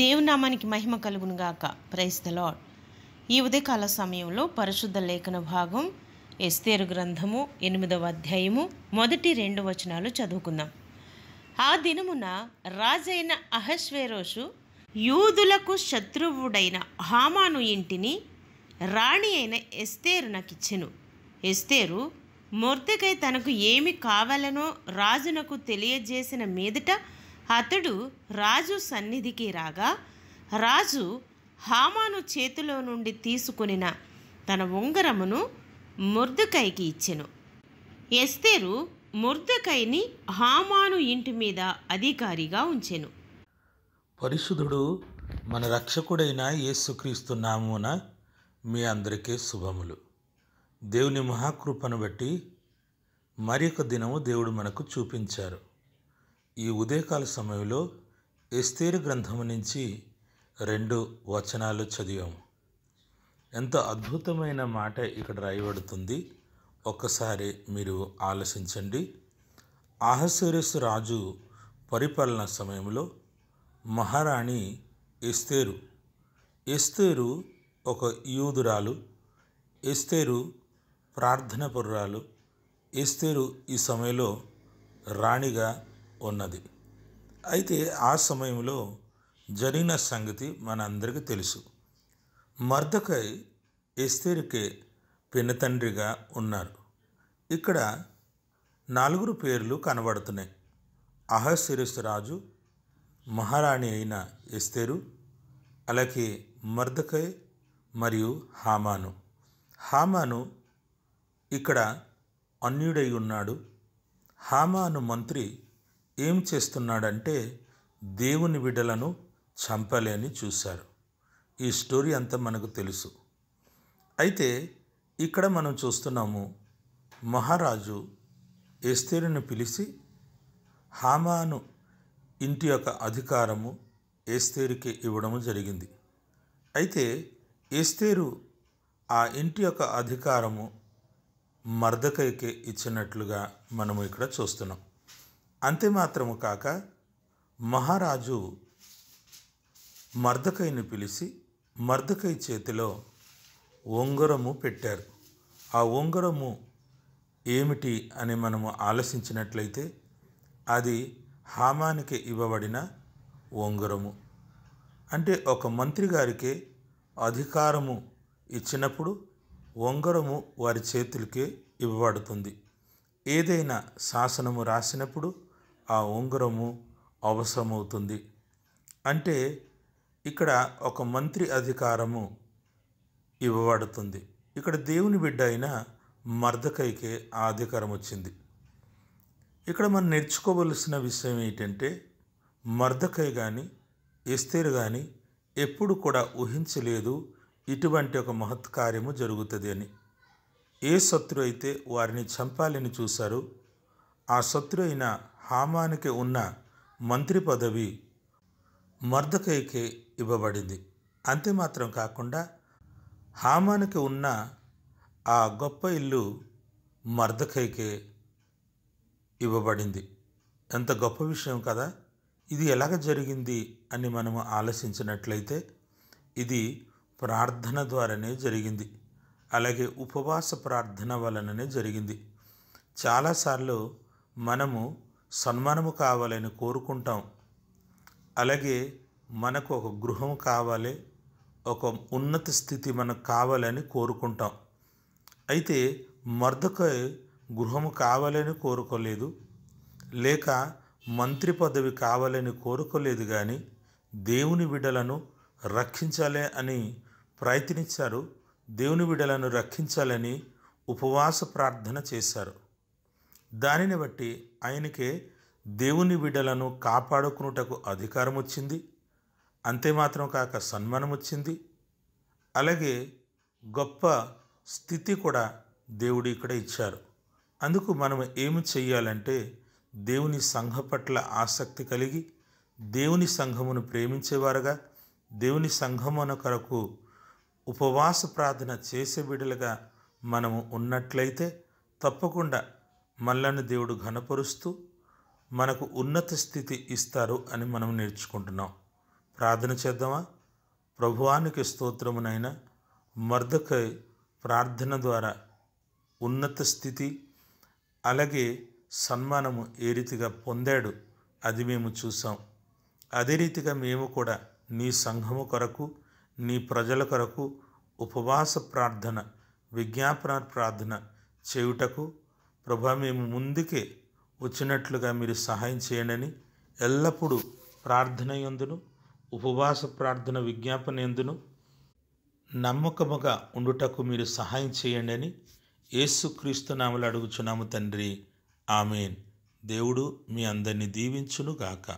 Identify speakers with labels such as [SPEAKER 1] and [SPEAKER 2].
[SPEAKER 1] దేవునామానికి మహిమ కలుగునుగాక price the lord ఈ ఉదయకాల సమయంలో పరిశుద్ధ లేఖన భాగం ఎస్తేరు గ్రంథము ఎనిమిదవ అధ్యాయము మొదటి రెండు వచనాలు చదువుకుందాం ఆ దినమున రాజైన అహస్వేరోషు యూదులకు శత్రువుడైన హామాను ఇంటిని రాణి అయిన ఎస్తేరు నాకు ఇచ్చెను ఎస్తేరు మొర్దకై తనకు ఏమి కావాలనో రాజునకు తెలియజేసిన మీదట అతడు రాజు సన్నిధికి రాగా రాజు హామాను చేతిలో నుండి తీసుకొనిన తన ఉంగరమును ముర్దుకైకి ఇచ్చెను ఎస్తేరు ముర్దుకైని హామాను ఇంటి మీద అధికారిగా ఉంచెను
[SPEAKER 2] పరిశుధుడు మన రక్షకుడైన యేసుక్రీస్తు నామున మీ అందరికీ శుభములు దేవుని మహాకృపను బట్టి మరి దినము దేవుడు మనకు చూపించారు ఈ ఉదయకాల సమయంలో ఎస్తేర్ గ్రంథం నుంచి రెండు వచనాలు చదివాము ఎంత అద్భుతమైన మాట ఇక్కడ రాయబడుతుంది ఒక్కసారి మీరు ఆలోచించండి ఆహసూరస్ రాజు పరిపాలన సమయంలో మహారాణి ఎస్తేరు ఎస్తేరు ఒక యూదురాలు ఎస్తేరు ప్రార్థన పరురాలు ఎస్తేరు ఈ సమయంలో రాణిగా ఉన్నది అయితే ఆ సమయంలో జరిగిన సంగతి మనందరికీ తెలుసు మర్దకై ఎస్తేరికే పినతండ్రిగా ఉన్నారు ఇక్కడ నాలుగురు పేర్లు కనబడుతున్నాయి అహశిరస్ రాజు మహారాణి అయిన ఎస్తేరు అలాగే మర్దకై మరియు హామాను హామాను ఇక్కడ అన్యుడై ఉన్నాడు హామాను మంత్రి ఏం చేస్తున్నాడంటే దేవుని బిడ్డలను చంపలేని చూశారు ఈ స్టోరీ అంతా మనకు తెలుసు అయితే ఇక్కడ మనం చూస్తున్నాము మహారాజు ఎస్తేరుని పిలిచి హామాను ఇంటి యొక్క అధికారము ఏస్తేరుకి ఇవ్వడము జరిగింది అయితే ఏస్తేరు ఆ ఇంటి యొక్క అధికారము మర్దకైకే ఇచ్చినట్లుగా మనము ఇక్కడ చూస్తున్నాం అంతేమాత్రము కాక మహారాజు మర్దకైని పిలిచి మర్దకై చేతిలో ఉంగరము పెట్టారు ఆ ఉంగరము ఏమిటి అని మనము ఆలోచించినట్లయితే అది హామానికి ఇవ్వబడిన ఉంగరము అంటే ఒక మంత్రి గారికి అధికారము ఇచ్చినప్పుడు ఉంగరము వారి చేతులకే ఇవ్వబడుతుంది ఏదైనా శాసనము రాసినప్పుడు ఆ ఉంగరము అవసరమవుతుంది అంటే ఇక్కడ ఒక మంత్రి అధికారము ఇవ్వబడుతుంది ఇక్కడ దేవుని బిడ్డ అయిన మర్దకైకే ఆ అధికారం వచ్చింది ఇక్కడ మనం నేర్చుకోవలసిన విషయం ఏంటంటే మర్దకై కానీ ఎస్తేరు కానీ ఎప్పుడు కూడా ఊహించలేదు ఇటువంటి ఒక మహత్కార్యము జరుగుతుంది అని ఏ శత్రు అయితే వారిని చంపాలని చూశారో ఆ శత్రు అయిన హామానికి ఉన్న మంత్రి పదవి మర్దకైకే ఇవ్వబడింది అంతే మాత్రం కాకుండా హామానికి ఉన్న ఆ గొప్ప ఇల్లు మర్దకైకే ఇవ్వబడింది ఎంత గొప్ప విషయం కదా ఇది ఎలాగ జరిగింది అని మనము ఆలోచించినట్లయితే ఇది ప్రార్థన ద్వారానే జరిగింది అలాగే ఉపవాస ప్రార్థన వలననే జరిగింది చాలాసార్లు మనము సన్మానము కావాలని కోరుకుంటాం అలాగే మనకు ఒక గృహం కావాలి ఒక ఉన్నత స్థితి మనకు కావాలని కోరుకుంటాం అయితే మర్దకై గృహము కావాలని కోరుకోలేదు లేక మంత్రి పదవి కావాలని కోరుకోలేదు కానీ దేవుని బిడ్డలను రక్షించాలి అని ప్రయత్నించారు దేవుని బిడ్డలను రక్షించాలని ఉపవాస ప్రార్థన చేశారు దానిని బట్టి ఆయనకే దేవుని బిడ్డలను కాపాడుకునుటకు అధికారం వచ్చింది అంతే మాత్రం కాక సన్మానం వచ్చింది అలాగే గొప్ప స్థితి కూడా దేవుడు ఇక్కడ ఇచ్చారు అందుకు మనం ఏమి చెయ్యాలంటే దేవుని సంఘ పట్ల ఆసక్తి కలిగి దేవుని సంఘమును ప్రేమించేవారుగా దేవుని సంఘమున కొరకు ఉపవాస ప్రార్థన చేసే బిడ్డలుగా మనము ఉన్నట్లయితే తప్పకుండా మనలను దేవుడు ఘనపరుస్తూ మనకు ఉన్నత స్థితి ఇస్తారు అని మనం నేర్చుకుంటున్నాం ప్రార్థన చేద్దామా ప్రభువానికి స్తోత్రమునైనా మర్దకై ప్రార్థన ద్వారా ఉన్నత స్థితి అలాగే సన్మానము ఏ రీతిగా పొందాడు అది మేము చూసాం అదే రీతిగా మేము కూడా నీ సంఘము కొరకు నీ ప్రజల కొరకు ఉపవాస ప్రార్థన విజ్ఞాపన ప్రార్థన చేయుటకు ప్రభా మేము ముందుకే వచ్చినట్లుగా మీరు సహాయం చేయండి ఎల్లప్పుడూ ప్రార్థన ఎందును ఉపవాస ప్రార్థన విజ్ఞాపన ఎందును నమ్మకముగా ఉండుటకు మీరు సహాయం చేయండి అని యేసుక్రీస్తు నామలు అడుగుచున్నాము తండ్రి ఆమెన్ దేవుడు మీ అందరినీ దీవించునుగాక